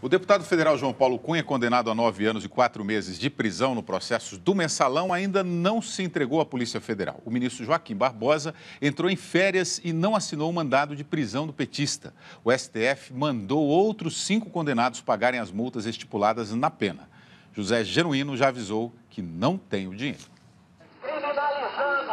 O deputado federal João Paulo Cunha, condenado a nove anos e quatro meses de prisão no processo do mensalão, ainda não se entregou à Polícia Federal. O ministro Joaquim Barbosa entrou em férias e não assinou o mandado de prisão do petista. O STF mandou outros cinco condenados pagarem as multas estipuladas na pena. José Genuíno já avisou que não tem o dinheiro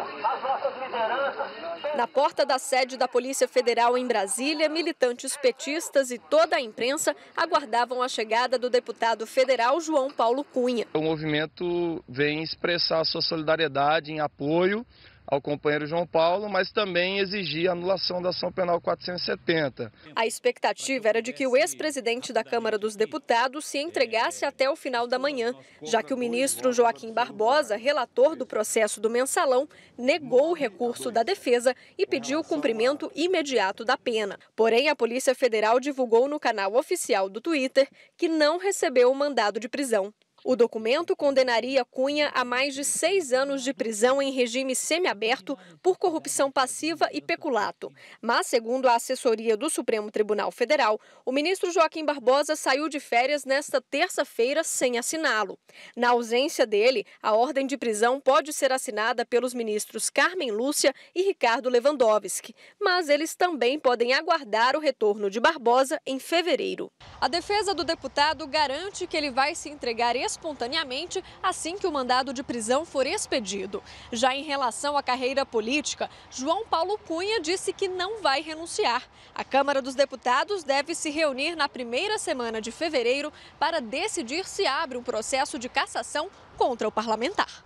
as nossas lideranças. Na porta da sede da Polícia Federal em Brasília, militantes petistas e toda a imprensa aguardavam a chegada do deputado federal João Paulo Cunha. O movimento vem expressar sua solidariedade em apoio ao companheiro João Paulo, mas também exigia a anulação da ação penal 470. A expectativa era de que o ex-presidente da Câmara dos Deputados se entregasse até o final da manhã, já que o ministro Joaquim Barbosa, relator do processo do mensalão, negou o recurso da defesa e pediu o cumprimento imediato da pena. Porém, a Polícia Federal divulgou no canal oficial do Twitter que não recebeu o mandado de prisão. O documento condenaria Cunha a mais de seis anos de prisão em regime semiaberto por corrupção passiva e peculato. Mas, segundo a assessoria do Supremo Tribunal Federal, o ministro Joaquim Barbosa saiu de férias nesta terça-feira sem assiná-lo. Na ausência dele, a ordem de prisão pode ser assinada pelos ministros Carmen Lúcia e Ricardo Lewandowski, mas eles também podem aguardar o retorno de Barbosa em fevereiro. A defesa do deputado garante que ele vai se entregar espontaneamente assim que o mandado de prisão for expedido. Já em relação à carreira política, João Paulo Cunha disse que não vai renunciar. A Câmara dos Deputados deve se reunir na primeira semana de fevereiro para decidir se abre um processo de cassação contra o parlamentar.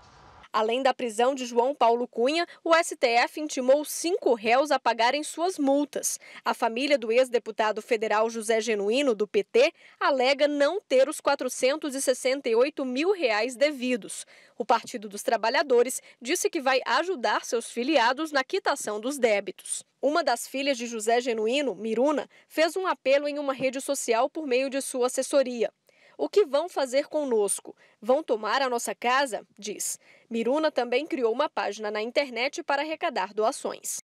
Além da prisão de João Paulo Cunha, o STF intimou cinco réus a pagarem suas multas. A família do ex-deputado federal José Genuíno, do PT, alega não ter os 468 mil reais devidos. O Partido dos Trabalhadores disse que vai ajudar seus filiados na quitação dos débitos. Uma das filhas de José Genuíno, Miruna, fez um apelo em uma rede social por meio de sua assessoria. O que vão fazer conosco? Vão tomar a nossa casa? Diz. Miruna também criou uma página na internet para arrecadar doações.